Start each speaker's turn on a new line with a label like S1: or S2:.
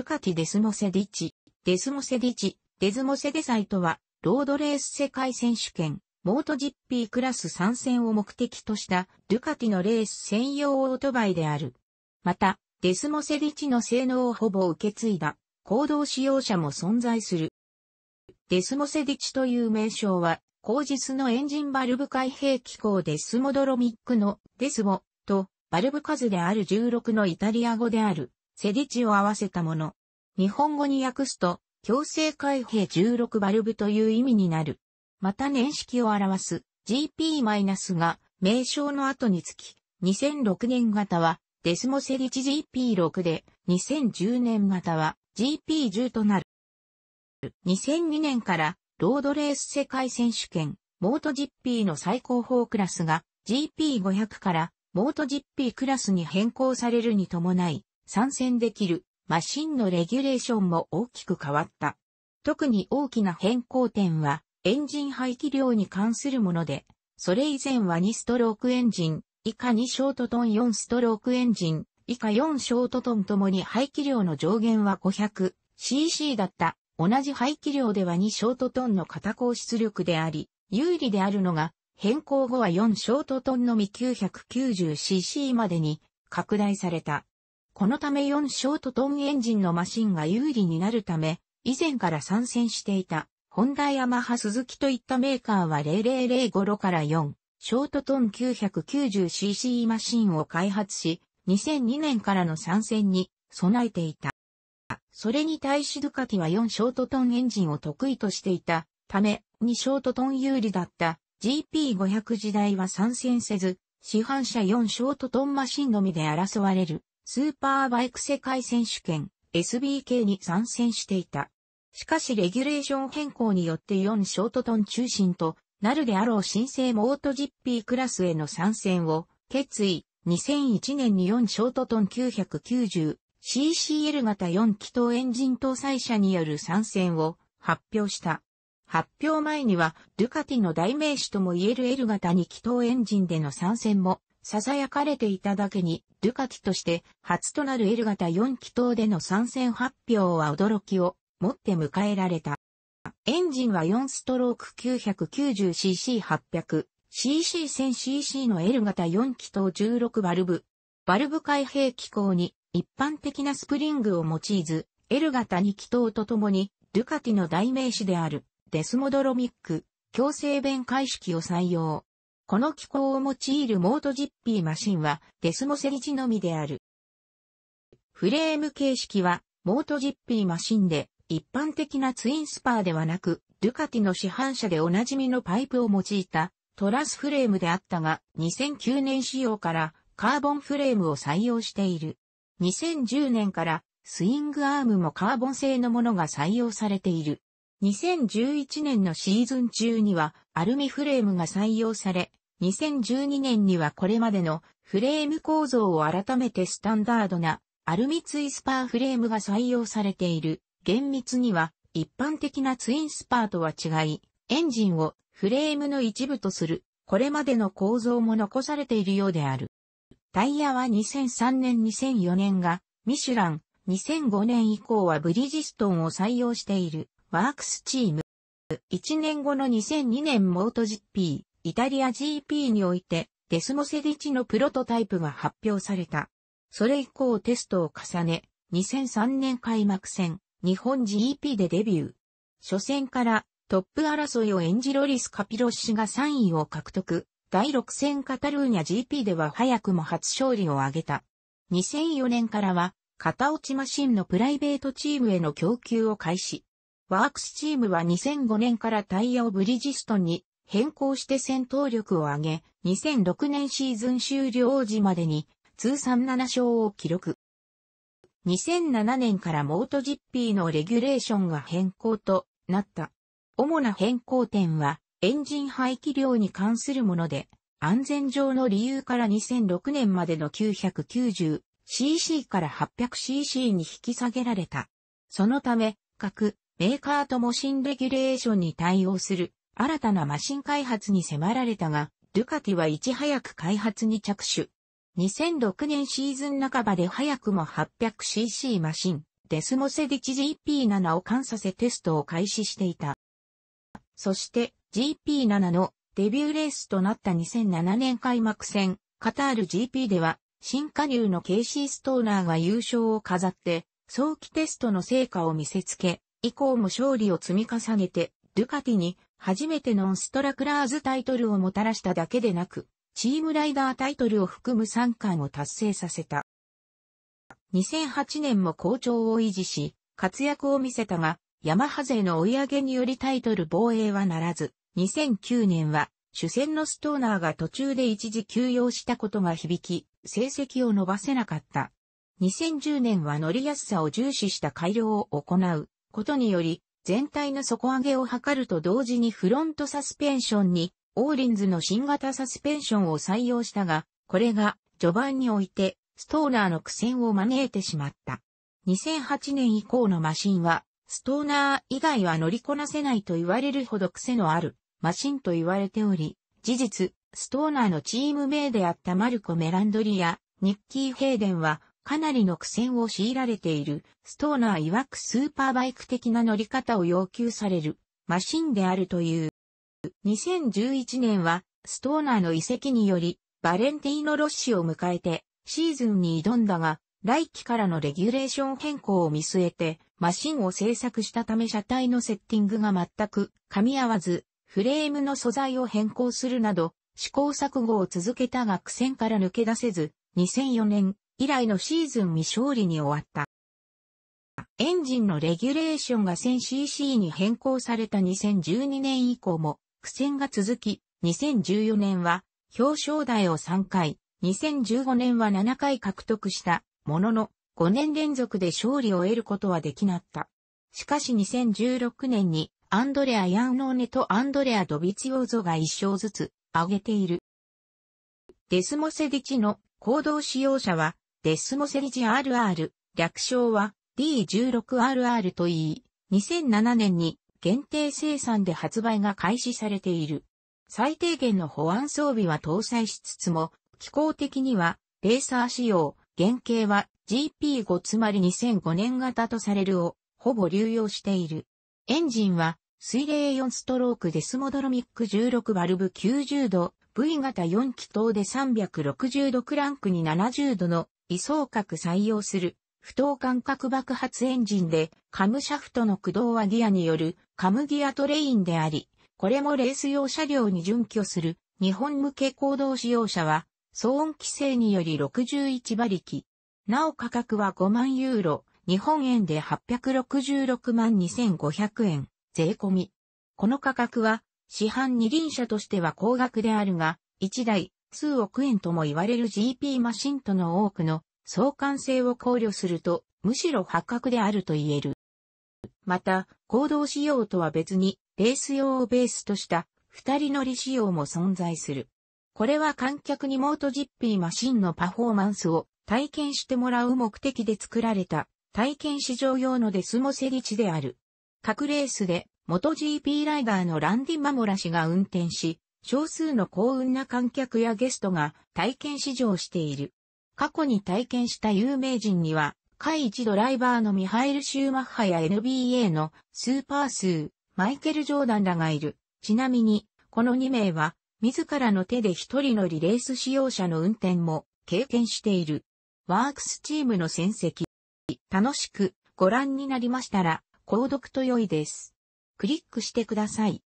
S1: ゥカティ・デスモセディチ、デスモセディチ、デズモセデサイとは、ロードレース世界選手権、モートジッピークラス参戦を目的としたゥカティのレース専用オートバイである。また、デスモセディチの性能をほぼ受け継いだ行動使用者も存在する。デスモセディチという名称は、後日のエンジンバルブ開閉機構デスモドロミックのデスモとバルブ数である16のイタリア語である。セディチを合わせたもの。日本語に訳すと、強制開閉16バルブという意味になる。また年式を表す GP- が名称の後につき、2006年型はデスモセリチ GP6 で、2010年型は GP10 となる。2002年からロードレース世界選手権、モート GP の最高峰クラスが GP500 からモート GP クラスに変更されるに伴い、参戦できるマシンのレギュレーションも大きく変わった。特に大きな変更点はエンジン排気量に関するもので、それ以前は2ストロークエンジン、以下2ショートトン4ストロークエンジン、以下4ショートトンともに排気量の上限は 500cc だった。同じ排気量では2ショートトンの片高出力であり、有利であるのが、変更後は4ショートトンのみ 990cc までに拡大された。このため4ショートトンエンジンのマシンが有利になるため、以前から参戦していた、ホンダヤマハスズキといったメーカーは0005 6から4、ショートトン 990cc マシンを開発し、2002年からの参戦に備えていた。それに対しドゥカティは4ショートトンエンジンを得意としていたため、2ショートトン有利だった GP500 時代は参戦せず、市販車4ショートトンマシンのみで争われるスーパーバイク世界選手権 SBK に参戦していた。しかしレギュレーション変更によって4ショートトン中心となるであろう新生モート GP クラスへの参戦を決意。2001年に4ショートトン 990CCL 型4気筒エンジン搭載車による参戦を発表した。発表前には、ドゥカティの代名詞とも言える L 型2気筒エンジンでの参戦も囁かれていただけに、ドゥカティとして初となる L 型4気筒での参戦発表は驚きを持って迎えられた。エンジンは4ストローク 990cc800、cc1000cc の L 型4気筒16バルブ。バルブ開閉機構に一般的なスプリングを用いず、L 型2気筒とともに、ドゥカティの代名詞である、デスモドロミック、強制弁解式を採用。この機構を用いるモートジッピーマシンはデスモセリジのみである。フレーム形式はモートジッピーマシンで一般的なツインスパーではなく、ドゥカティの市販車でおなじみのパイプを用いたトラスフレームであったが、2009年仕様からカーボンフレームを採用している。2010年からスイングアームもカーボン製のものが採用されている。2011年のシーズン中にはアルミフレームが採用され、2012年にはこれまでのフレーム構造を改めてスタンダードなアルミツイスパーフレームが採用されている。厳密には一般的なツインスパーとは違い、エンジンをフレームの一部とする、これまでの構造も残されているようである。タイヤは2003年2004年がミシュラン、2005年以降はブリヂストンを採用しているワークスチーム。1年後の2002年モート GP、イタリア GP において、デスモセディチのプロトタイプが発表された。それ以降テストを重ね、2003年開幕戦、日本 GP でデビュー。初戦からトップ争いを演じロリス・カピロッシが3位を獲得。第6戦カタルーニャ GP では早くも初勝利を挙げた。2004年からは、片落ちマシンのプライベートチームへの供給を開始。ワークスチームは2005年からタイヤをブリジストンに変更して戦闘力を上げ、2006年シーズン終了時までに通算7勝を記録。2007年からモートジッピーのレギュレーションが変更となった。主な変更点はエンジン排気量に関するもので、安全上の理由から2006年までの 990cc から 800cc に引き下げられた。そのため、各メーカーとも新レギュレーションに対応する新たなマシン開発に迫られたが、ドゥカティはいち早く開発に着手。2006年シーズン半ばで早くも 800cc マシン、デスモセディチ GP7 を監査せテストを開始していた。そして GP7 のデビューレースとなった2007年開幕戦、カタール GP では、新加入のケイシー・ストーナーが優勝を飾って、早期テストの成果を見せつけ、以降も勝利を積み重ねて、ドゥカティに初めてノンストラクラーズタイトルをもたらしただけでなく、チームライダータイトルを含む3冠を達成させた。2008年も好調を維持し、活躍を見せたが、ヤマハ勢の追い上げによりタイトル防衛はならず、2009年は主戦のストーナーが途中で一時休養したことが響き、成績を伸ばせなかった。2010年は乗りやすさを重視した改良を行うことにより、全体の底上げを図ると同時にフロントサスペンションに、オーリンズの新型サスペンションを採用したが、これが序盤においてストーナーの苦戦を招いてしまった。2008年以降のマシンは、ストーナー以外は乗りこなせないと言われるほど癖のあるマシンと言われており、事実、ストーナーのチーム名であったマルコ・メランドリア、ニッキー・ヘイデンはかなりの苦戦を強いられている、ストーナー曰くスーパーバイク的な乗り方を要求される、マシンであるという。2011年は、ストーナーの遺跡により、バレンティーノ・ロッシを迎えて、シーズンに挑んだが、来季からのレギュレーション変更を見据えて、マシンを製作したため車体のセッティングが全く噛み合わず、フレームの素材を変更するなど、試行錯誤を続けたが苦戦から抜け出せず、2004年、以来のシーズン未勝利に終わった。エンジンのレギュレーションが 1000cc に変更された2012年以降も苦戦が続き、2014年は表彰台を3回、2015年は7回獲得したものの5年連続で勝利を得ることはできなかった。しかし2016年にアンドレア・ヤンノーネとアンドレア・ドビチオーゾが1勝ずつ挙げている。デスモセディチの行動使用者はデスモセリジ RR、略称は D16RR と言い、2007年に限定生産で発売が開始されている。最低限の保安装備は搭載しつつも、機構的にはレーサー仕様、原型は GP5 つまり2005年型とされるをほぼ流用している。エンジンは水冷4ストロークデスモドロミック16バルブ90度、V 型4気筒で360度クランクに70度の位相角採用する、不等間隔爆発エンジンで、カムシャフトの駆動はギアによるカムギアトレインであり、これもレース用車両に準拠する日本向け行動使用車は、騒音規制により61馬力。なお価格は5万ユーロ、日本円で866万2500円、税込み。この価格は、市販二輪車としては高額であるが、1台数億円とも言われる GP マシンとの多くの相関性を考慮すると、むしろ発覚であると言える。また、行動仕様とは別に、レース用をベースとした二人乗り仕様も存在する。これは観客にモートジッピーマシンのパフォーマンスを体験してもらう目的で作られた体験試乗用のデスモセリチである。各レースで元 GP ライダーのランディ・マモラ氏が運転し、少数の幸運な観客やゲストが体験試乗している。過去に体験した有名人には、第一ドライバーのミハイル・シューマッハや NBA のスーパースー、マイケル・ジョーダンらがいる。ちなみに、この2名は、自らの手で一人のリレース使用者の運転も経験している。ワークスチームの戦績。楽しくご覧になりましたら、購読と良いです。クリックしてください。